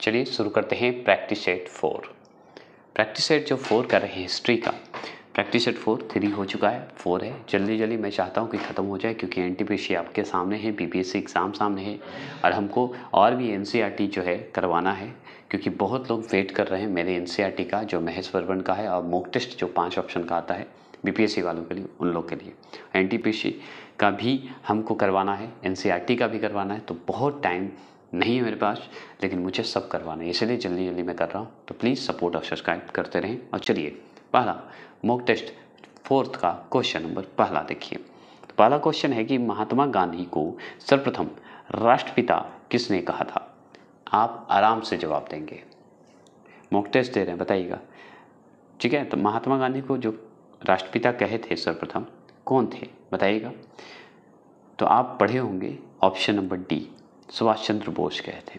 चलिए शुरू करते हैं practice set four practice set जो फोर कर रहे हैं हिस्ट्री का प्रैक्टिस सेट फोर थ्री हो चुका है फोर है जल्दी जल्दी मैं चाहता हूँ कि ख़त्म हो जाए क्योंकि एन टी आपके सामने है बीपीएससी एग्ज़ाम सामने है और हमको और भी एन e जो है करवाना है क्योंकि बहुत लोग वेट कर रहे हैं मेरे एन e का जो महेश वर्वन का है और मोक टेस्ट जो पाँच ऑप्शन का आता है बीपीएससी वालों के लिए उन लोग के लिए एन का भी हमको करवाना है एन e का भी करवाना है तो बहुत टाइम नहीं है मेरे पास लेकिन मुझे सब करवाना है इसलिए जल्दी जल्दी मैं कर रहा हूँ तो प्लीज़ सपोर्ट और सब्सक्राइब करते रहें और चलिए पहला मॉक टेस्ट फोर्थ का क्वेश्चन नंबर पहला देखिए तो पहला क्वेश्चन है कि महात्मा गांधी को सर्वप्रथम राष्ट्रपिता किसने कहा था आप आराम से जवाब देंगे मॉक टेस्ट दे रहे हैं बताइएगा ठीक है तो महात्मा गांधी को जो राष्ट्रपिता कहे थे सर्वप्रथम कौन थे बताइएगा तो आप पढ़े होंगे option number D Subhash Chandra Bose गए थे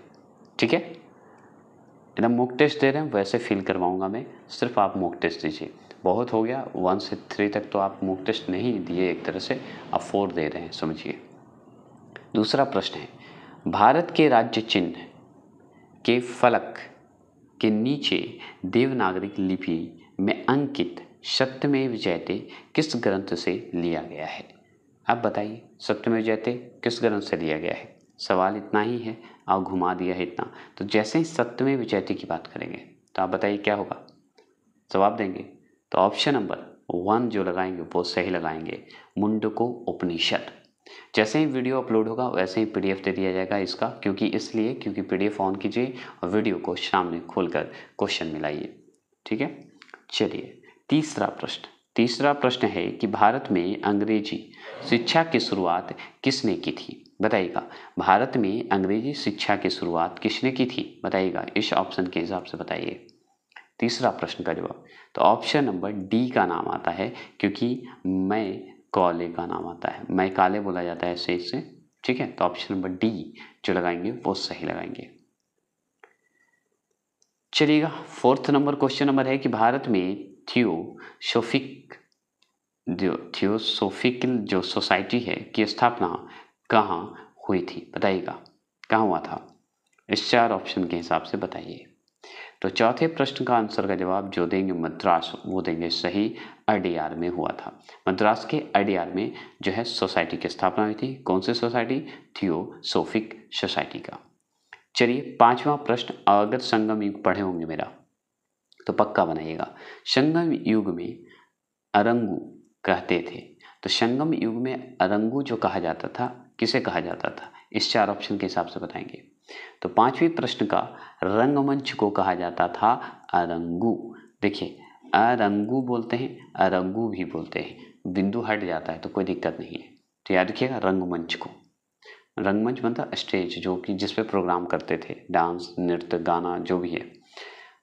ठीक है एकदम मुक टेस्ट दे रहे हैं वैसे फील करवाऊंगा मैं सिर्फ आप मॉक टेस्ट दीजिए बहुत हो गया वन से थ्री तक तो आप मॉक टेस्ट नहीं दिए एक तरह से आप फोर दे रहे हैं समझिए दूसरा प्रश्न है भारत के राज्य चिन्ह के फलक के नीचे देवनागरिक लिपि में अंकित सत्यमेव जयते किस ग्रंथ से लिया गया है आप बताइए सत्यमेव जयते किस ग्रंथ से लिया गया है सवाल इतना ही है और घुमा दिया है इतना तो जैसे ही सत्तवें विचैती की बात करेंगे तो आप बताइए क्या होगा जवाब देंगे तो ऑप्शन नंबर वन जो लगाएंगे वो सही लगाएंगे मुंडको उपनिषद जैसे ही वीडियो अपलोड होगा वैसे ही पीडीएफ दे दिया जाएगा इसका क्योंकि इसलिए क्योंकि पीडीएफ ऑन कीजिए और वीडियो को सामने खोलकर क्वेश्चन मिलाइए ठीक है चलिए तीसरा प्रश्न तीसरा प्रश्न है कि भारत में अंग्रेजी शिक्षा की शुरुआत किसने की थी बताइएगा भारत में अंग्रेजी शिक्षा की शुरुआत किसने की थी बताइएगा इस ऑप्शन के हिसाब से बताइए तीसरा प्रश्न का जवाब तो ऑप्शन नंबर डी का नाम आता है क्योंकि मैं कॉले का नाम आता है मैं काले बोला जाता है सेठ से ठीक है तो ऑप्शन नंबर डी जो लगाएंगे वो सही लगाएंगे चलिएगा फोर्थ नंबर क्वेश्चन नंबर है कि भारत में थियोसोफिक जो थियोसोफिकल जो सोसाइटी है की स्थापना कहाँ हुई थी बताइएगा कहाँ हुआ था इस चार ऑप्शन के हिसाब से बताइए तो चौथे प्रश्न का आंसर का जवाब जो देंगे मद्रास वो देंगे सही अडियार में हुआ था मद्रास के अडियार में जो है सोसाइटी की स्थापना हुई थी कौन सी सोसाइटी थियोसोफिक सोसाइटी का चलिए पांचवा प्रश्न अगर संगम युग पढ़े होंगे मेरा तो पक्का बनाइएगा संगम युग में अरंगू कहते थे तो संगम युग में अरंगू जो कहा जाता था किसे कहा जाता था इस चार ऑप्शन के हिसाब से बताएंगे तो पांचवी प्रश्न का रंगमंच को कहा जाता था अरंगू देखिए अरंगू बोलते हैं अरंगू भी बोलते हैं बिंदु हट जाता है तो कोई दिक्कत नहीं है तो याद रखिएगा रंगमंच को रंगमंच मतलब स्टेज जो कि जिस पे प्रोग्राम करते थे डांस नृत्य गाना जो भी है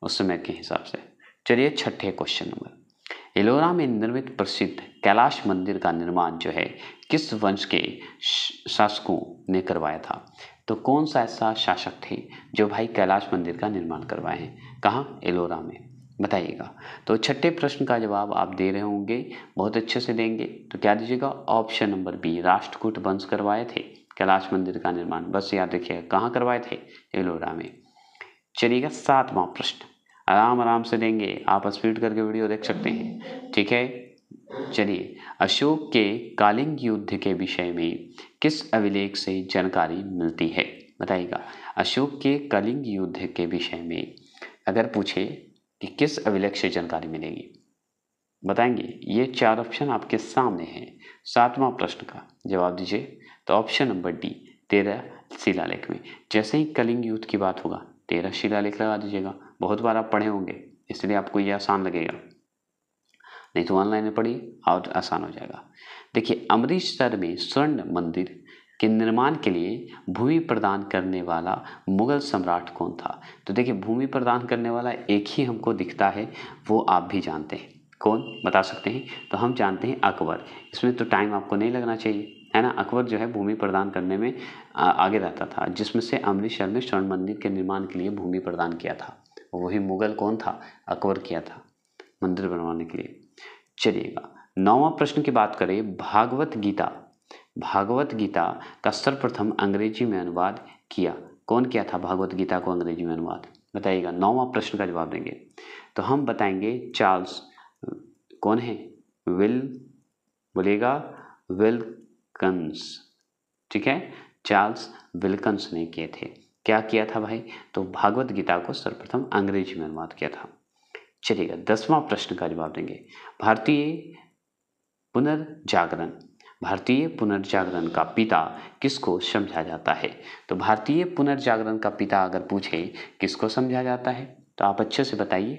उस समय के हिसाब से चलिए छठे क्वेश्चन नंबर एलोरा में निर्मित प्रसिद्ध कैलाश मंदिर का निर्माण जो है किस वंश के शासकों ने करवाया था तो कौन सा ऐसा शासक थे जो भाई कैलाश मंदिर का निर्माण करवाए हैं कहाँ एलोरा में बताइएगा तो छठे प्रश्न का जवाब आप दे रहे होंगे बहुत अच्छे से देंगे तो क्या दीजिएगा ऑप्शन नंबर बी राष्ट्रकूट वंश करवाए थे कैलाश मंदिर का निर्माण बस याद रखिएगा कहाँ करवाए थे एलोरा में चलिएगा सातवां प्रश्न आराम आराम से लेंगे आप स्पीड करके वीडियो देख सकते हैं ठीक है चलिए अशोक के कालिंग युद्ध के विषय में किस अभिलेख से जानकारी मिलती है बताइएगा अशोक के कलिंग युद्ध के विषय में अगर पूछे कि किस अभिलेख से जानकारी मिलेगी बताएंगे ये चार ऑप्शन आपके सामने हैं सातवां प्रश्न का जवाब दीजिए तो ऑप्शन नंबर डी तेरह शिलालेख में जैसे ही कलिंग युद्ध की बात होगा तेरह शिलालेख लगा दीजिएगा बहुत बार आप पढ़े होंगे इसलिए आपको ये आसान लगेगा नहीं तो ऑनलाइन में पढ़िए और आसान हो जाएगा देखिए अमृतसर में स्वर्ण मंदिर के निर्माण के लिए भूमि प्रदान करने वाला मुगल सम्राट कौन था तो देखिए भूमि प्रदान करने वाला एक ही हमको दिखता है वो आप भी जानते हैं कौन बता सकते हैं तो हम जानते हैं अकबर इसमें तो टाइम आपको नहीं लगना चाहिए है ना अकबर जो है भूमि प्रदान करने में आगे रहता था जिसमें से अमृतसर में स्वर्ण मंदिर के निर्माण के लिए भूमि प्रदान किया था वही मुगल कौन था अकबर किया था मंदिर बनवाने के लिए चलिएगा नौवा प्रश्न की बात करें भागवत गीता भागवत गीता का सर्वप्रथम अंग्रेजी में अनुवाद किया कौन किया था भागवत गीता को अंग्रेजी में अनुवाद बताइएगा नौवा प्रश्न का जवाब देंगे तो हम बताएंगे चार्ल्स कौन है विल बोलेगा विलकंस ठीक है चार्ल्स विलकंस ने किए थे क्या किया था भाई तो भागवत गीता को सर्वप्रथम अंग्रेजी में अनुवाद किया था चलिएगा दसवां प्रश्न का जवाब देंगे भारतीय पुनर्जागरण भारतीय पुनर्जागरण का पिता किसको समझा जाता है तो भारतीय पुनर्जागरण का पिता अगर पूछे किसको समझा जाता है तो आप अच्छे से बताइए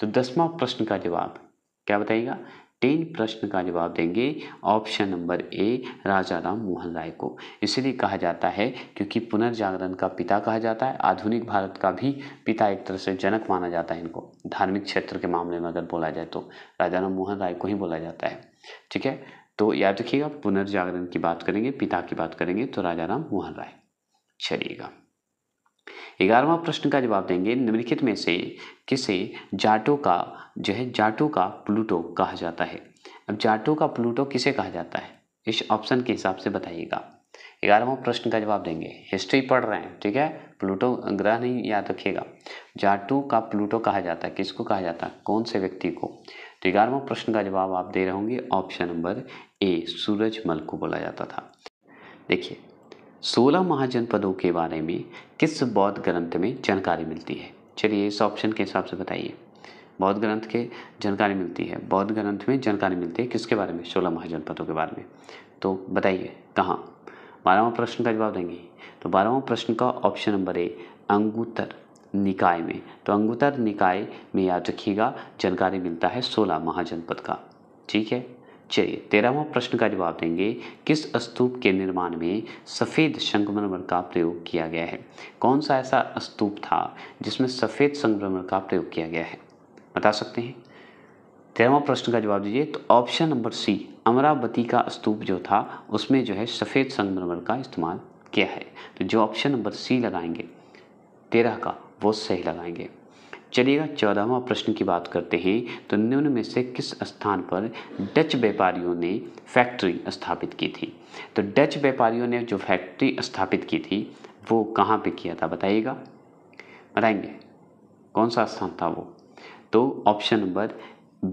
तो दसवां प्रश्न का जवाब क्या बताइएगा टेन प्रश्न का जवाब देंगे option number A Raja Ram Mohan Roy को इसलिए कहा जाता है क्योंकि पुनर्जागरण का पिता कहा जाता है आधुनिक भारत का भी पिता एक तरह से जनक माना जाता है इनको धार्मिक क्षेत्र के मामले में अगर बोला जाए तो राजा राम मोहन राय को ही बोला जाता है ठीक है तो याद रखिएगा पुनर्जागरण की बात करेंगे पिता की बात करेंगे तो राजा राम मोहन राय चलिएगा ग्यारहवा प्रश्न का जवाब देंगे निम्नलिखित में से किसे जाटो का जो है जाटो का प्लूटो कहा जाता है अब जाटो का प्लूटो किसे कहा जाता है इस ऑप्शन के हिसाब से बताइएगा ग्यारहवा प्रश्न का जवाब देंगे हिस्ट्री पढ़ रहे हैं ठीक है प्लूटो ग्रह नहीं याद रखिएगा जाटू का प्लूटो कहा जाता है किसको कहा जाता है कौन से व्यक्ति को तो ग्यारहवा प्रश्न का जवाब आप दे रहे होंगे ऑप्शन नंबर ए सूरजमल को बोला जाता था देखिए सोलह महाजनपदों के बारे में किस बौद्ध ग्रंथ में जानकारी मिलती है चलिए इस ऑप्शन के हिसाब से बताइए बौद्ध ग्रंथ के जानकारी मिलती है बौद्ध ग्रंथ में जानकारी मिलती है किसके बारे में सोलह महाजनपदों के बारे में तो बताइए कहाँ बारहवा प्रश्न का जवाब देंगे तो बारहवा प्रश्न का ऑप्शन नंबर ए अंगुतर निकाय में तो अंगुतर निकाय में याद रखिएगा जानकारी मिलता है सोलह महाजनपद का ठीक है चलिए तेरहवा प्रश्न का जवाब देंगे किस स्तूप के निर्माण में सफ़ेद संगमरमर का प्रयोग किया गया है कौन सा ऐसा स्तूप था जिसमें सफ़ेद संगमरमर का प्रयोग किया गया है बता सकते हैं तेरहवा प्रश्न का जवाब दीजिए तो ऑप्शन नंबर सी अमरावती का स्तूप जो था उसमें जो है सफ़ेद संगमरमर का इस्तेमाल किया है तो जो ऑप्शन नंबर सी लगाएंगे तेरह का वो सही लगाएंगे चलिएगा चौदहवा प्रश्न की बात करते हैं तो निम्न में से किस स्थान पर डच व्यापारियों ने फैक्ट्री स्थापित की थी तो डच व्यापारियों ने जो फैक्ट्री स्थापित की थी वो कहाँ पे किया था बताइएगा बताएंगे कौन सा स्थान था वो तो ऑप्शन नंबर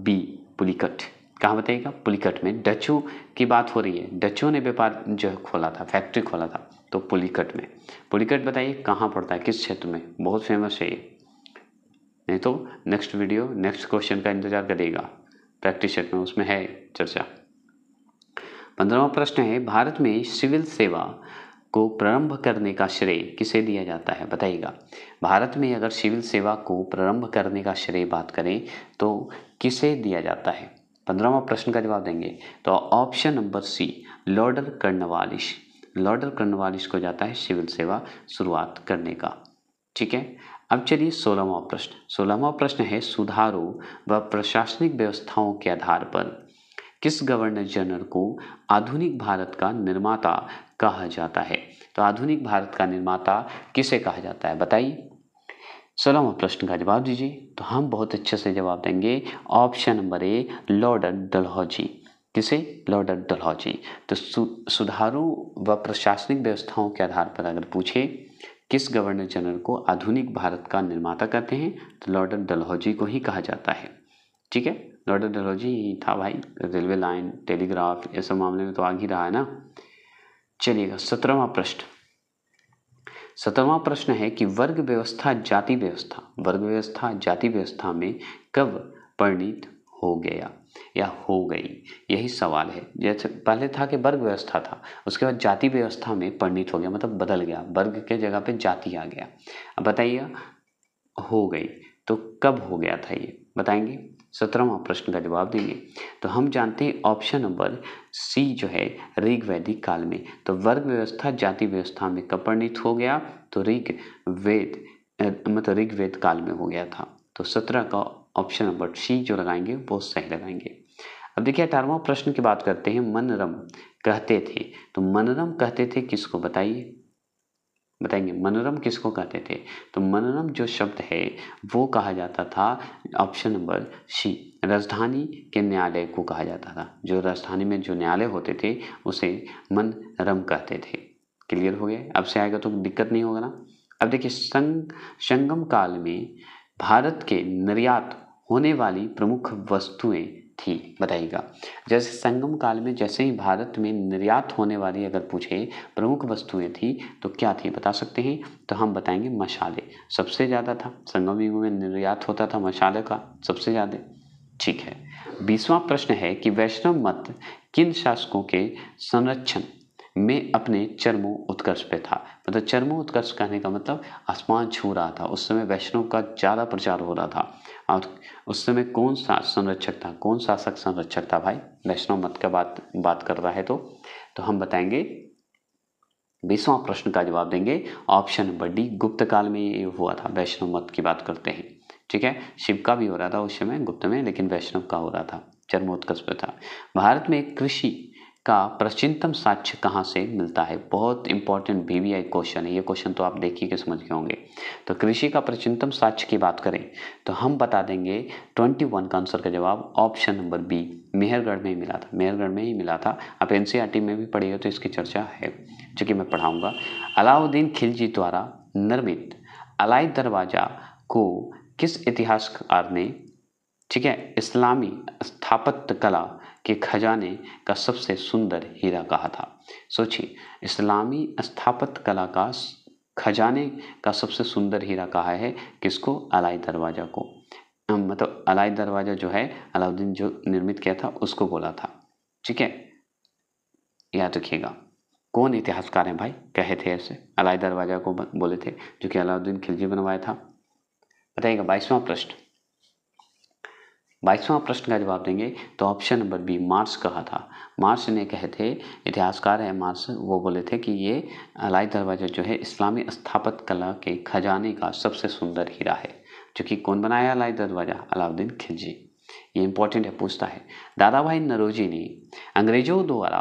बी पुलिकट कहाँ बताइएगा पुलिकट में डचों की बात हो रही है डचों ने व्यापार जो है खोला था फैक्ट्री खोला था तो पुलिकट में पुलिकट बताइए कहाँ पड़ता है किस क्षेत्र में बहुत फेमस है ये नहीं तो नेक्स्ट वीडियो नेक्स्ट क्वेश्चन का इंतजार करेगा प्रैक्टिस सेट में उसमें है चर्चा पंद्रहवा प्रश्न है भारत में सिविल सेवा को प्रारंभ करने का श्रेय किसे दिया जाता है बताइएगा भारत में अगर सिविल सेवा को प्रारंभ करने का श्रेय बात करें तो किसे दिया जाता है पंद्रहवा प्रश्न का जवाब देंगे तो option number C Lord Cornwallis Lord Cornwallis को जाता है सिविल सेवा शुरुआत करने का ठीक है अब चलिए सोलहवा प्रश्न सोलहवा प्रश्न है सुधारों व प्रशासनिक व्यवस्थाओं के आधार पर किस गवर्नर जनरल को आधुनिक भारत का निर्माता कहा जाता है तो आधुनिक भारत का निर्माता किसे कहा जाता है बताइए सोलहवा प्रश्न का जवाब दीजिए तो हम बहुत अच्छे से जवाब देंगे option number A Lord Dalhousie किसे लॉर्ड डलहौजी तो सु, सुधारों व प्रशासनिक व्यवस्थाओं के आधार पर अगर पूछे किस गवर्नर जनरल को आधुनिक भारत का निर्माता कहते हैं तो लॉर्डर डलहौजी को ही कहा जाता है ठीक है लॉर्डर डलहौजी ही था भाई रेलवे लाइन टेलीग्राफ ये सब मामले में तो आग ही रहा है ना चलिएगा सत्रहवा प्रश्न सत्रहवा प्रश्न है कि वर्ग व्यवस्था जाति व्यवस्था वर्ग व्यवस्था जाति व्यवस्था में कब परिणित हो गया या हो गई यही सवाल है जैसे पहले था कि वर्ग व्यवस्था था उसके बाद जाति व्यवस्था में परिणित हो गया मतलब बदल गया वर्ग के जगह पे जाति आ गया अब बताइए हो गई तो कब हो गया था ये बताएंगे सत्रहवा प्रश्न का जवाब देंगे तो हम जानते हैं ऑप्शन नंबर सी जो है ऋग वैदिक काल में तो वर्ग व्यवस्था जाति व्यवस्था में कब परिणित हो गया तो ऋग वेद मतलब ऋग वेद काल में हो गया था तो सत्रह का ऑप्शन नंबर सी जो लगाएंगे वो सही लगाएंगे अब देखिए अठारवा प्रश्न की बात करते हैं मनरम कहते थे तो मनरम कहते थे किसको बताइए बताएंगे मनोरम किसको कहते थे तो मनोरम जो शब्द है वो कहा जाता था ऑप्शन नंबर सी राजधानी के न्यायालय को कहा जाता था जो राजधानी में जो न्यायालय होते थे उसे मनरम कहते थे क्लियर हो गया अब से आएगा तो दिक्कत नहीं होगा ना अब देखिए संग संगम काल में भारत के निर्यात होने वाली प्रमुख वस्तुएं थी बताइएगा जैसे संगम काल में जैसे ही भारत में निर्यात होने वाली अगर पूछे प्रमुख वस्तुएं थी तो क्या थी बता सकते हैं तो हम बताएंगे मसाले सबसे ज़्यादा था संगम युग में निर्यात होता था मसाले का सबसे ज़्यादा ठीक है बीसवां प्रश्न है कि वैष्णव मत किन शासकों के संरक्षण में अपने चरमो उत्कर्ष पे था मतलब चरमो उत्कर्ष कहने का मतलब आसमान छू रहा था उस समय वैष्णव का ज़्यादा प्रचार हो रहा था और उस समय कौन सा संरक्षक था कौन शासक संरक्षक था भाई वैष्णव मत का बात बात कर रहा है तो तो हम बताएंगे बीसवां प्रश्न का जवाब देंगे ऑप्शन नंबर डी गुप्त काल में ये हुआ था वैष्णव मत की बात करते हैं ठीक है शिव का भी हो रहा था उस समय गुप्त में लेकिन वैष्णव का हो रहा था चरमोत्कर्ष था भारत में कृषि का प्राचीनतम साक्ष्य कहाँ से मिलता है बहुत इंपॉर्टेंट बीवीआई क्वेश्चन है ये क्वेश्चन तो आप देखिए के समझ गए होंगे तो कृषि का प्राचीनतम साक्ष्य की बात करें तो हम बता देंगे 21 का आंसर का जवाब ऑप्शन नंबर बी मेहरगढ़ में ही मिला था मेहरगढ़ में ही मिला था आप एन e में भी पढ़िए तो इसकी चर्चा है जो मैं पढ़ाऊँगा अलाउद्दीन खिलजी द्वारा निर्मित अलाई दरवाज़ा को किस इतिहासकार ने ठीक है इस्लामी स्थापत्य कला के खजाने का सबसे सुंदर हीरा कहा था सोचिए इस्लामी स्थापत कला का खजाने का सबसे सुंदर हीरा कहा है किसको अलाई दरवाज़ा को मतलब अलाई दरवाज़ा जो है अलाउद्दीन जो निर्मित किया था उसको बोला था ठीक है याद रखिएगा कौन इतिहासकार हैं भाई कहे थे ऐसे अलाई दरवाज़ा को बोले थे जो कि अलाउद्दीन खिलजी बनवाया था बताइएगा बाईसवां प्रश्न बाईसवां प्रश्न का जवाब देंगे तो ऑप्शन नंबर बी मार्स कहा था मार्स ने कहे थे इतिहासकार है मार्स वो बोले थे कि ये अलाई दरवाज़ा जो है इस्लामी स्थापत कला के खजाने का सबसे सुंदर हीरा है जो कि कौन बनाया अलाई दरवाज़ा अलाउद्दीन खिलजी ये इंपॉर्टेंट है पूछता है दादा भाई नरोजी ने अंग्रेज़ों द्वारा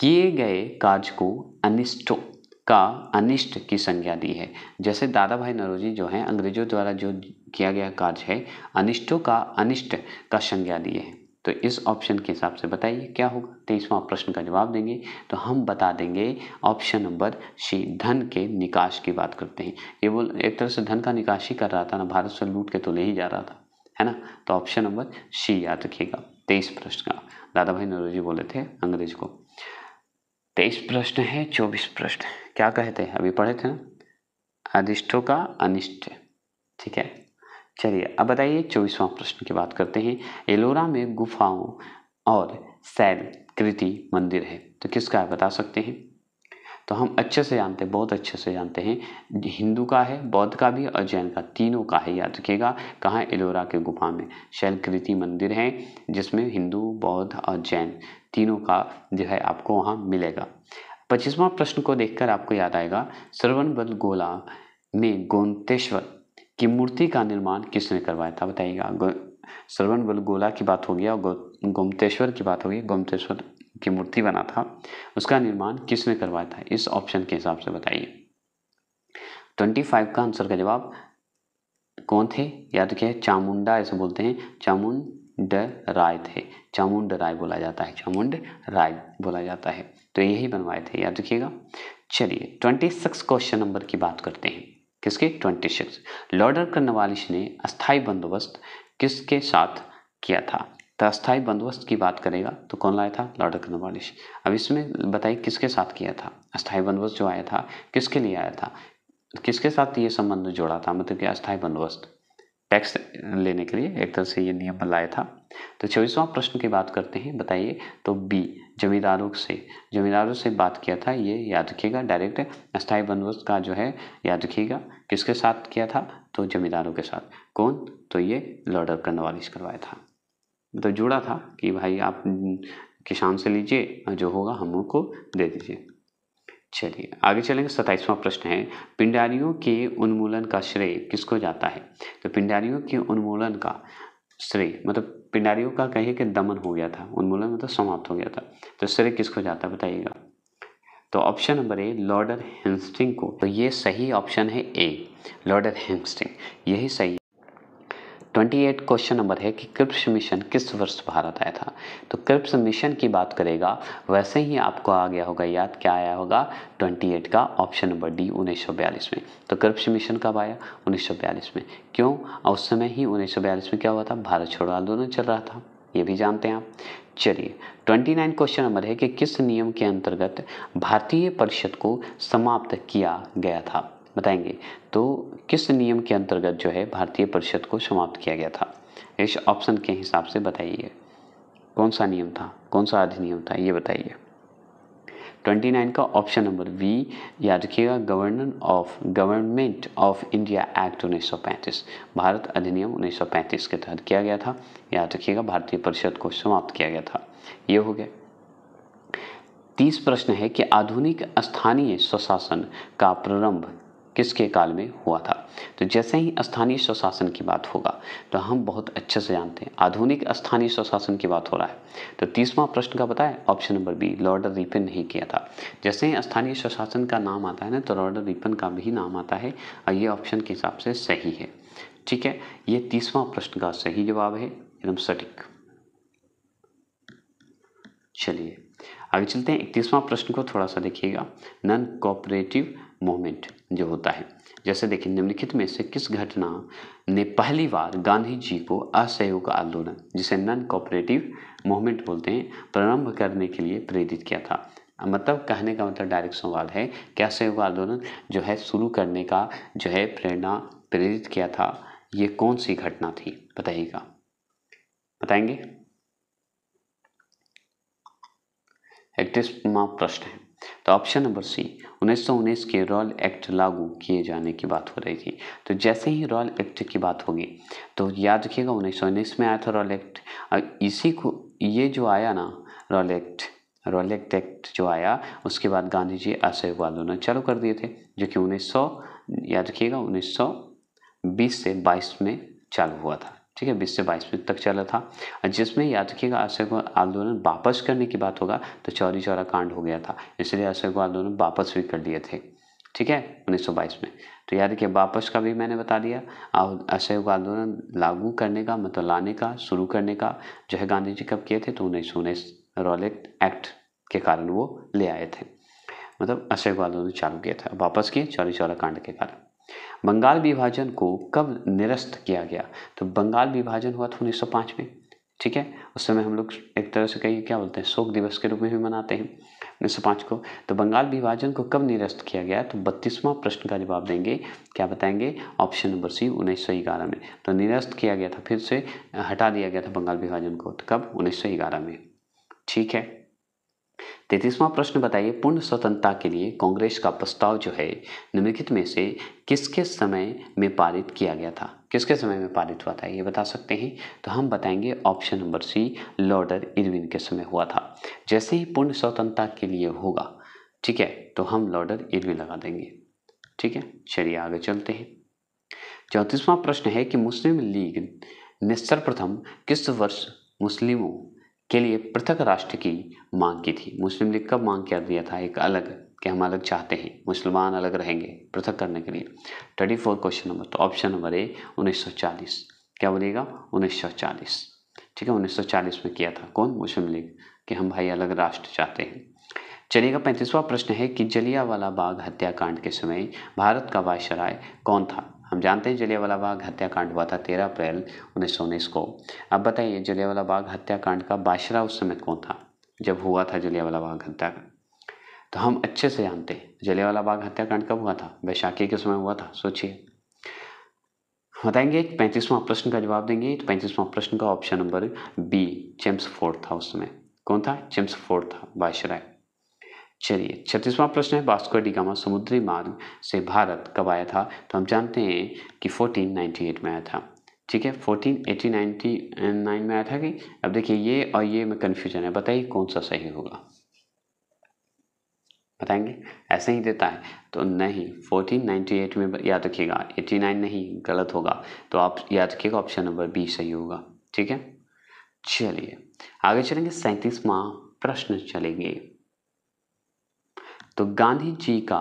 किए गए कार्य को अनिष्टो का अनिष्ट की संज्ञा दी है जैसे दादा भाई नरोजी जो हैं अंग्रेजों द्वारा जो किया गया कार्य है अनिष्टों का अनिष्ट का संज्ञा दिए हैं तो इस ऑप्शन के हिसाब से बताइए क्या होगा तेईसवां प्रश्न का जवाब देंगे तो हम बता देंगे ऑप्शन नंबर सी धन के निकाश की बात करते हैं ये बोल एक तरह से धन का निकाश ही कर रहा था ना भारत से लूट के तो ले ही जा रहा था है ना तो ऑप्शन नंबर सी याद रखिएगा तेईस प्रश्न का दादा भाई नरोजी बोले थे अंग्रेज को तेईस प्रश्न है चौबीस प्रश्न क्या कहते हैं अभी पढ़े थे ना अनिष्टों का अनिष्ट ठीक है चलिए अब बताइए चौबीसवां प्रश्न की बात करते हैं एलोरा में गुफाओं और सैल कृति मंदिर है तो किसका है बता सकते हैं तो हम अच्छे से जानते हैं बहुत अच्छे से जानते हैं हिंदू का है बौद्ध का भी और जैन का तीनों का है याद रखिएगा कहाँ एलोरा के गुफा में शैलकृति मंदिर है जिसमें हिंदू बौद्ध और जैन तीनों का जो है आपको वहाँ मिलेगा पच्चीसवां प्रश्न को देखकर आपको याद आएगा श्रवण बल गोला में गोन्तेश्वर की मूर्ति का निर्माण किसने करवाया था बताइएगा श्रवण बल गोला की बात होगी और गोमतेश्वर की बात होगी गोमतेश्वर की मूर्ति बना था उसका निर्माण किसने करवाया था इस ऑप्शन के हिसाब से बताइए ट्वेंटी फाइव का आंसर का जवाब कौन थे याद रखिए चामुंडा ऐसे बोलते हैं चामुंड राय थे चामुंड राय बोला जाता है चामुंड राय बोला जाता है तो यही बनवाए थे याद रखिएगा चलिए ट्वेंटी सिक्स क्वेश्चन नंबर की बात करते हैं किसके ट्वेंटी सिक्स लॉर्डर कर्नवालिश ने अस्थाई बंदोबस्त किसके साथ किया था तो अस्थायी बंदोबस्त की बात करेगा तो कौन लाया था लॉर्ड कनवालिश अब इसमें बताइए किसके साथ किया था अस्थायी बंदोबस्त जो आया था किसके लिए आया था किसके साथ ये संबंध जोड़ा था मतलब कि अस्थायी बंदोबस्त टैक्स लेने के लिए एक तरह से ये नियम लाया था तो चौबीसवां प्रश्न की बात करते हैं बताइए तो बी जमींदारों से जमींदारों से बात किया था ये याद रखिएगा डायरेक्ट अस्थायी बंदोबस्त का जो है याद रखिएगा किसके साथ किया था तो जमींदारों के साथ कौन तो ये लॉर्डर का नवालिश करवाया था मतलब जुड़ा था कि भाई आप किसान से लीजिए जो होगा हम उनको दे दीजिए चलिए आगे चलेंगे सताइसवां प्रश्न है पिंडारियों के उन्मूलन का श्रेय किसको जाता है तो पिंडारियों के उन्मूलन का श्रेय मतलब पिंडारियों का कहिए कि दमन हो गया था उन्मूलन मतलब समाप्त हो गया था तो श्रेय किसको जाता है बताइएगा तो option number A Lord Hastings को तो ये सही ऑप्शन है ए लॉर्डर हेंस्टिंग यही सही ट्वेंटी एट क्वेश्चन नंबर है कि क्रिप्स मिशन किस वर्ष भारत आया था तो क्रिप्स मिशन की बात करेगा वैसे ही आपको आ गया होगा याद क्या आया होगा ट्वेंटी एट का ऑप्शन नंबर डी उन्नीस में तो क्रिप्स मिशन कब आया उन्नीस में क्यों उस समय ही उन्नीस में क्या हुआ था भारत छोड़ो आंदोलन चल रहा था ये भी जानते हैं आप चलिए 29 क्वेश्चन नंबर है कि किस नियम के अंतर्गत भारतीय परिषद को समाप्त किया गया था बताएंगे तो किस नियम के अंतर्गत जो है भारतीय परिषद को समाप्त किया गया था इस ऑप्शन के हिसाब से बताइए कौन सा नियम था कौन सा अधिनियम था ये बताइए 29 का ऑप्शन नंबर वी याद रखिएगा governor of government of India act 1935 Bharat अधिनियम 1935 के तहत किया गया था याद रखिएगा भारतीय परिषद को समाप्त किया गया था ये हो गया तीस प्रश्न है कि आधुनिक स्थानीय स्वशासन का प्रारंभ किसके काल में हुआ था तो जैसे ही स्थानीय स्वशासन की बात होगा तो हम बहुत अच्छे से जानते हैं आधुनिक स्थानीय स्वशासन की बात हो रहा है तो तीसवा प्रश्न का बताएं option number B Lord Ripon नहीं किया था जैसे ही स्थानीय स्वशासन का नाम आता है ना तो लॉर्ड रिपन का भी नाम आता है और ये ऑप्शन के हिसाब से सही है ठीक है ये तीसवा प्रश्न का सही जवाब है एकदम सटीक चलिए आगे चलते हैं इकतीसवां प्रश्न को थोड़ा सा देखिएगा नॉन कोऑपरेटिव मोमेंट जो होता है जैसे देखिए निम्नलिखित में से किस घटना ने पहली बार गांधी जी को असहयोग आंदोलन जिसे नॉन कोऑपरेटिव मूवमेंट बोलते हैं प्रारंभ करने के लिए प्रेरित किया था मतलब कहने का मतलब डायरेक्ट सवाल है क्या असहयोग आंदोलन जो है शुरू करने का जो है प्रेरणा प्रेरित किया था ये कौन सी घटना थी बताइएगा बताएंगे इकतीसवा प्रश्न है तो ऑप्शन नंबर सी उन्नीस के रॉयल एक्ट लागू किए जाने की बात हो रही थी तो जैसे ही रॉयल एक्ट की बात होगी तो याद रखिएगा उन्नीस में आया था रॉयल एक्ट और इसी को ये जो आया ना royal act royal act act जो आया उसके बाद गांधी जी असहयोग आंदोलन चालू कर दिए थे जो कि उन्नीस याद रखिएगा उन्नीस से बाईस में चालू हुआ था ठीक है बीस से बाईस फीट तक चला था जिसमें याद रखिएगा असहयोग आंदोलन वापस करने की बात होगा तो चौरी चौरा कांड हो गया था इसलिए असहयोग आंदोलन वापस भी कर लिए थे ठीक है 1922 में तो याद रखिए वापस का भी मैंने बता दिया और असहयोग आंदोलन लागू करने का मतलब लाने का शुरू करने का जो है गांधी जी कब किए थे तो उन्नीस उन्नीस रॉलेट एक्ट के कारण वो ले आए थे मतलब असहयोग आंदोलन चालू किया था वापस किए चौरी चौरा कांड के कारण बंगाल विभाजन को कब निरस्त किया गया तो बंगाल विभाजन हुआ था उन्नीस में ठीक है उस समय हम लोग एक तरह से कहीं क्या बोलते हैं शोक दिवस के रूप में भी मनाते हैं उन्नीस सौ पाँच को तो बंगाल विभाजन को कब निरस्त किया गया तो बत्तीसवां प्रश्न का जवाब देंगे क्या बताएंगे ऑप्शन नंबर सी उन्नीस सौ ग्यारह में तो निरस्त किया गया था फिर से हटा दिया गया था बंगाल विभाजन को तो कब उन्नीस सौ ग्यारह में ठीक है तैतीसवां प्रश्न बताइए पूर्ण स्वतंत्रता के लिए कांग्रेस का प्रस्ताव जो है निम्नलिखित में से किसके समय में पारित किया गया था किसके समय में पारित हुआ था ये बता सकते हैं तो हम बताएंगे option number C Lord Irwin के समय हुआ था जैसे ही पूर्ण स्वतंत्रता के लिए होगा ठीक है तो हम लॉर्डर इरविन लगा देंगे ठीक है चलिए आगे चलते हैं चौंतीसवां प्रश्न है कि मुस्लिम लीग ने सर्वप्रथम किस वर्ष मुस्लिमों के लिए पृथक राष्ट्र की मांग की थी मुस्लिम लीग कब मांग कर दिया था एक अलग कि हम अलग चाहते हैं मुसलमान अलग रहेंगे पृथक करने के लिए थर्टी फोर क्वेश्चन नंबर तो ऑप्शन नंबर ए चालीस क्या बोलेगा चालीस ठीक है चालीस में किया था कौन मुस्लिम लीग कि हम भाई अलग राष्ट्र चाहते हैं चलिएगा पैंतीसवां प्रश्न है कि जलियावाला बाग हत्याकांड के समय भारत का वायसराय कौन था हम जानते हैं जलियावाला बाग हत्याकांड हुआ था तेरह अप्रैल उन्नीस उन्नीस को अब बताइए जलियावाला बाग हत्याकांड का बाशरा उस समय कौन था जब हुआ था जलियावाला बाग हत्याकांड तो हम अच्छे से जानते हैं जलियावाला बाग हत्याकांड कब हुआ था वैशाखी के समय हुआ था सोचिए बताएंगे पैंतीसवां प्रश्न का जवाब देंगे तो पैंतीसवां प्रश्न का option number B Chelmsford था उस समय कौन था चेम्स फोर्ड था बाशरा चलिए छत्तीसवां प्रश्न है वास्को डिगामा समुद्री मार्ग से भारत कब आया था तो हम जानते हैं कि 1498 में आया था ठीक है 1489 नाइन में आया था कि अब देखिए ये और ये में कन्फ्यूजन है बताइए कौन सा सही होगा बताएंगे ऐसे ही देता है तो नहीं 1498 में याद रखिएगा 89 नहीं गलत होगा तो आप याद रखिएगा ऑप्शन नंबर बी सही होगा ठीक है चलिए आगे चलेंगे सैंतीसवां प्रश्न चलेंगे तो गांधी जी का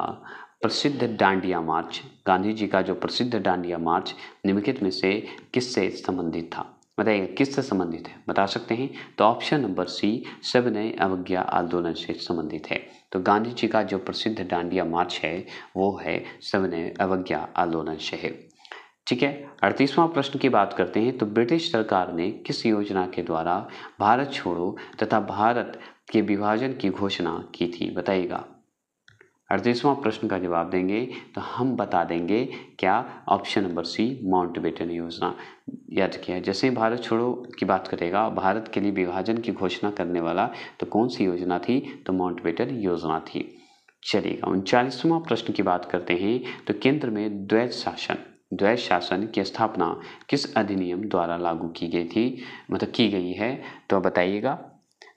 प्रसिद्ध डांडिया मार्च गांधी जी का जो प्रसिद्ध डांडिया मार्च निम्नलिखित में से किससे संबंधित था बताइए किससे संबंधित है बता सकते हैं तो ऑप्शन नंबर सी नए अवज्ञा आंदोलन से संबंधित है तो गांधी जी का जो प्रसिद्ध डांडिया मार्च है वो है सविनय अवज्ञा आंदोलन से है ठीक है अड़तीसवां प्रश्न की बात करते हैं तो ब्रिटिश सरकार ने किस योजना के द्वारा भारत छोड़ो तथा भारत के विभाजन की घोषणा की थी बताइएगा अड़तीसवां प्रश्न का जवाब देंगे तो हम बता देंगे क्या option number C Mountbatten योजना याद किया जैसे भारत छोड़ो की बात करेगा भारत के लिए विभाजन की घोषणा करने वाला तो कौन सी योजना थी तो माउंट बेटन योजना थी चलिएगा उनचालीसवां प्रश्न की बात करते हैं तो केंद्र में द्वैत शासन द्वैत शासन की स्थापना किस अधिनियम द्वारा लागू की गई थी मतलब की गई है तो बताइएगा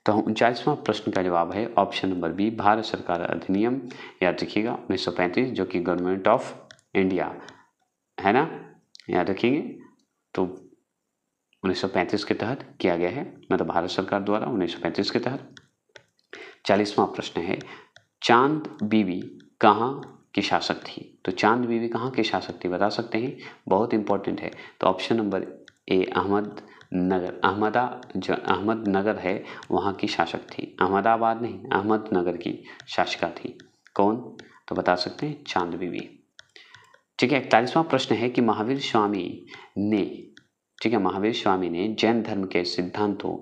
तो उनचालीसवां प्रश्न का जवाब है ऑप्शन नंबर बी भारत सरकार अधिनियम याद रखिएगा उन्नीस जो कि गवर्नमेंट ऑफ इंडिया है ना याद रखेंगे तो 1935 के तहत किया गया है मतलब भारत सरकार द्वारा 1935 के तहत चालीसवां प्रश्न है चांद बीवी कहाँ की शासक थी तो चांद बीवी कहाँ की शासक थी बता सकते हैं बहुत इंपॉर्टेंट है तो option number A Ahmednagar अहमदा जो अहमद नगर है वहाँ की शासक थी अहमदाबाद नहीं अहमद नगर की शासिका थी कौन तो बता सकते हैं चांद बीवी ठीक है इकतालीसवां प्रश्न है कि महावीर स्वामी ने ठीक है महावीर स्वामी ने जैन धर्म के सिद्धांतों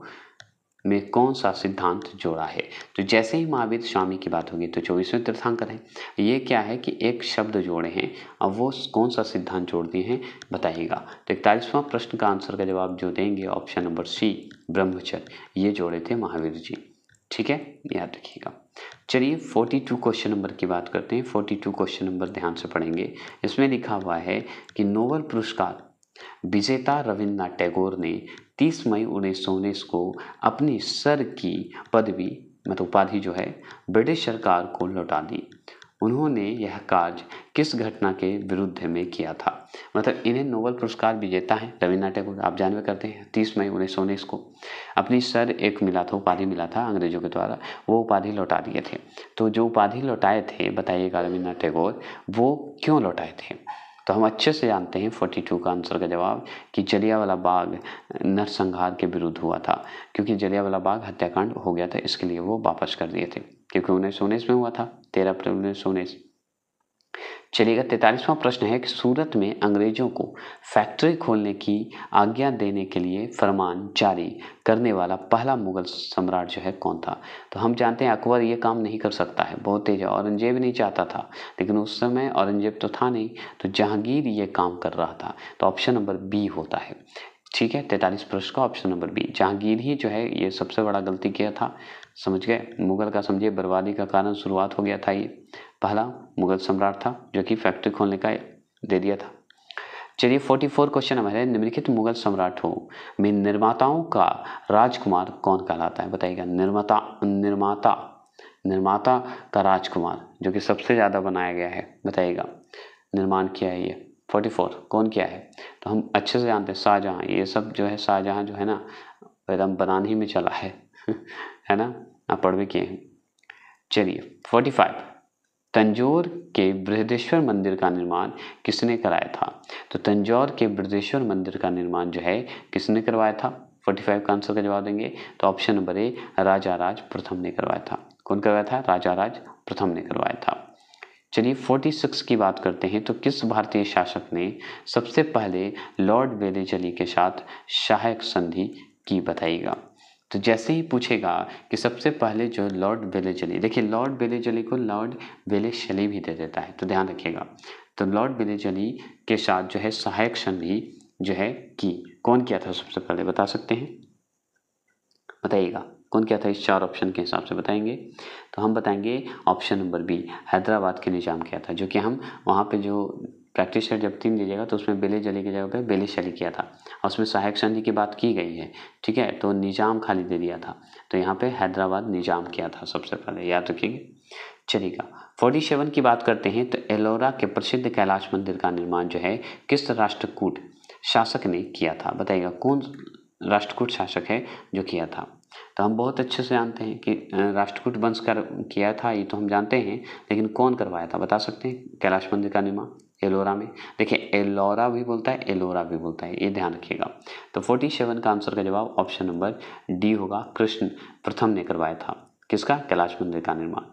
में कौन सा सिद्धांत जोड़ा है तो जैसे ही महावीर स्वामी की बात होगी तो चौबीसवें तीर्थांकर है ये क्या है कि एक शब्द जोड़े हैं अब वो कौन सा सिद्धांत जोड़ दिए हैं बताइएगा तो इकतालीसवां प्रश्न का आंसर का जवाब जो देंगे ऑप्शन नंबर सी ब्रह्मचर ये जोड़े थे महावीर जी ठीक है याद रखिएगा चलिए 42 क्वेश्चन नंबर की बात करते हैं 42 क्वेश्चन नंबर ध्यान से पढ़ेंगे इसमें लिखा हुआ है कि नोबल पुरस्कार विजेता रविन्द्रनाथ टैगोर ने 30 मई उन्नीस को अपनी सर की पदवी मतलब उपाधि जो है ब्रिटिश सरकार को लौटा दी उन्होंने यह कार्य किस घटना के विरुद्ध में किया था मतलब इन्हें नोबल पुरस्कार भी देता है रविन्द्रनाथ टैगोर आप जानवे करते हैं तीस मई उन्नीस सौ उन्नीस को अपनी सर एक मिला था उपाधि मिला था अंग्रेजों के द्वारा वो उपाधि लौटा दिए थे तो जो उपाधि लौटाए थे बताइएगा रविन्द्रनाथ टैगोर वो क्यों लौटाए थे तो हम अच्छे से जानते हैं 42 का आंसर का जवाब कि जलियावाला बाग नरसंहार के विरुद्ध हुआ था क्योंकि जलियावाला बाग हत्याकांड हो गया था इसके लिए वो वापस कर दिए थे क्योंकि उन्नीस सौ उन्नीस में हुआ था तेरह अप्रैल उन्नीस सौ उन्नीस चलिएगा तैतालीसवां प्रश्न है कि सूरत में अंग्रेजों को फैक्ट्री खोलने की आज्ञा देने के लिए फरमान जारी करने वाला पहला मुगल सम्राट जो है कौन था तो हम जानते हैं अकबर ये काम नहीं कर सकता है बहुत तेज औरंगजेब नहीं चाहता था लेकिन उस समय औरंगजेब तो था नहीं तो जहांगीर ये काम कर रहा था तो ऑप्शन नंबर बी होता है ठीक है तैंतालीस प्रश्न का ऑप्शन नंबर बी जहांगीर ही जो है ये सबसे बड़ा गलती किया था समझ गए मुगल का समझिए बर्बादी का कारण शुरुआत हो गया था ये पहला मुगल सम्राट था जो कि फैक्ट्री खोलने का दे दिया था चलिए 44 क्वेश्चन हमारे निम्नलिखित मुगल सम्राट हो में निर्माताओं का राजकुमार कौन कहलाता है बताइएगा निर्माता निर्माता निर्माता का राजकुमार जो कि सबसे ज़्यादा बनाया गया है बताइएगा निर्माण किया है ये 44 कौन किया है तो हम अच्छे से जानते हैं शाहजहाँ ये सब जो है शाहजहाँ जो है ना एकदम बनाने ही में चला है है ना आप पढ़ भी किए हैं चलिए फोर्टी तंजौर के बृहदेश्वर मंदिर का निर्माण किसने कराया था तो तंजौर के बृहदेश्वर मंदिर का निर्माण जो है किसने करवाया था 45 का आंसर का जवाब देंगे तो ऑप्शन नंबर ए राजा राज प्रथम ने करवाया था कौन करवाया था राजा राज प्रथम ने करवाया था चलिए 46 की बात करते हैं तो किस भारतीय शासक ने सबसे पहले लॉर्ड वेलेजली के साथ सहायक संधि की बताइएगा तो जैसे ही पूछेगा कि सबसे पहले जो लॉर्ड बेले जली देखिए लॉर्ड बेले जली को लॉर्ड बेले शली भी दे देता है तो ध्यान रखिएगा तो लॉर्ड बेले जली के साथ जो है सहायक संधि जो है की कौन किया था सबसे पहले बता सकते हैं बताइएगा कौन क्या था इस चार ऑप्शन के हिसाब से बताएंगे तो हम बताएंगे ऑप्शन नंबर बी हैदराबाद के निज़ाम क्या था जो कि हम वहाँ पे जो प्रैक्टिस शर जब तीन दीजिएगा तो उसमें बेले जली की जगह पे बेले शली किया था और उसमें सहायक संधि की बात की गई है ठीक है तो निजाम खाली दे दिया था तो यहाँ पे हैदराबाद निजाम किया था सबसे पहले याद रखिएगा चलेगा फोर्टी सेवन की बात करते हैं तो एलोरा के प्रसिद्ध कैलाश मंदिर का निर्माण जो है किस राष्ट्रकूट शासक ने किया था बताइएगा कौन राष्ट्रकूट शासक है जो किया था तो हम बहुत अच्छे से जानते हैं कि राष्ट्रकूट वंश कर किया था ये तो हम जानते हैं लेकिन कौन करवाया था बता सकते हैं कैलाश मंदिर का निर्माण एलोरा में देखिए एलोरा भी बोलता है एलोरा भी बोलता है ये ध्यान रखिएगा तो फोर्टी सेवन का आंसर का जवाब ऑप्शन नंबर डी होगा कृष्ण प्रथम ने करवाया था किसका कैलाश मंदिर का निर्माण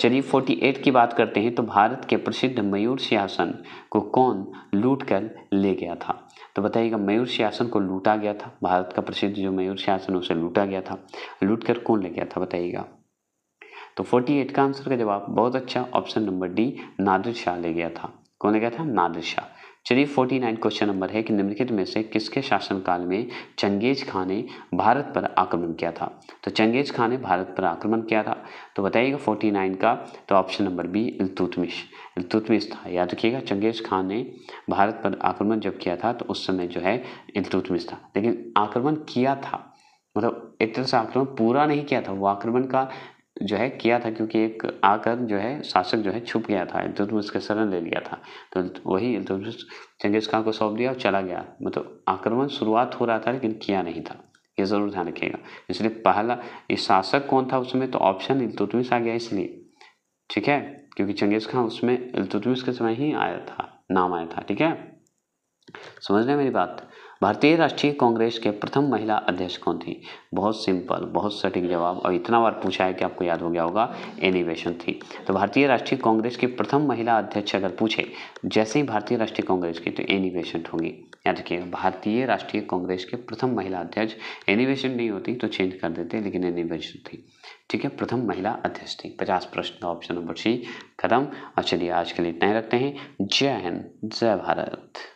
चलिए 48 की बात करते हैं तो भारत के प्रसिद्ध मयूर सिंहासन को कौन लूट कर ले गया था तो बताइएगा मयूर सिंहासन को लूटा गया था भारत का प्रसिद्ध जो मयूर सिंहासन उसे लूटा गया था लूट कर कौन ले गया था बताइएगा तो 48 का आंसर का जवाब बहुत अच्छा option number D Nadir Shah ले गया था कौन क्या था नादिर शाह चलिए फोर्टी नाइन क्वेश्चन नंबर है कि निम्नलिखित में से किसके शासनकाल में चंगेज खान ने भारत पर आक्रमण किया था तो चंगेज खान ने भारत पर आक्रमण किया था तो बताइएगा फोर्टी नाइन का तो option number B Iltutmish Iltutmish था याद रखिएगा चंगेज खान ने भारत पर आक्रमण जब किया था तो उस समय जो है इल्तुतमिश था लेकिन आक्रमण किया था मतलब एक तरह से आक्रमण पूरा नहीं किया था वो आक्रमण का जो है किया था क्योंकि एक आकर जो है शासक जो है छुप गया था इल्तुतमिश के शरण ले लिया था तो वही इल्तुतमिश चंगेज खां को सौंप दिया और चला गया मतलब आक्रमण शुरुआत हो रहा था लेकिन किया नहीं था ये ज़रूर ध्यान रखिएगा इसलिए पहला ये शासक कौन था उसमें तो ऑप्शन इल्तुतमिश आ गया इसलिए ठीक है क्योंकि चंगेज खां उसमें इल्तुतमिश के समय ही आया था नाम आया था ठीक है समझ रहे मेरी बात भारतीय राष्ट्रीय कांग्रेस के प्रथम महिला अध्यक्ष कौन थी बहुत सिंपल बहुत सटीक जवाब और इतना बार पूछा है कि आपको याद हो गया होगा एनिवेशन थी तो भारतीय राष्ट्रीय कांग्रेस की प्रथम महिला अध्यक्ष अगर पूछे जैसे ही भारतीय राष्ट्रीय कांग्रेस की तो एनिवेशन होगी याद रखिए भारतीय राष्ट्रीय कांग्रेस के प्रथम महिला अध्यक्ष एनिवेशन नहीं होती तो चेंज कर देते लेकिन एनिवेशन थी ठीक है प्रथम महिला अध्यक्ष थी पचास प्रश्न का ऑप्शन नंबर सी खत्म और चलिए आज के लिए इतना ही रखते हैं जय हिंद जय भारत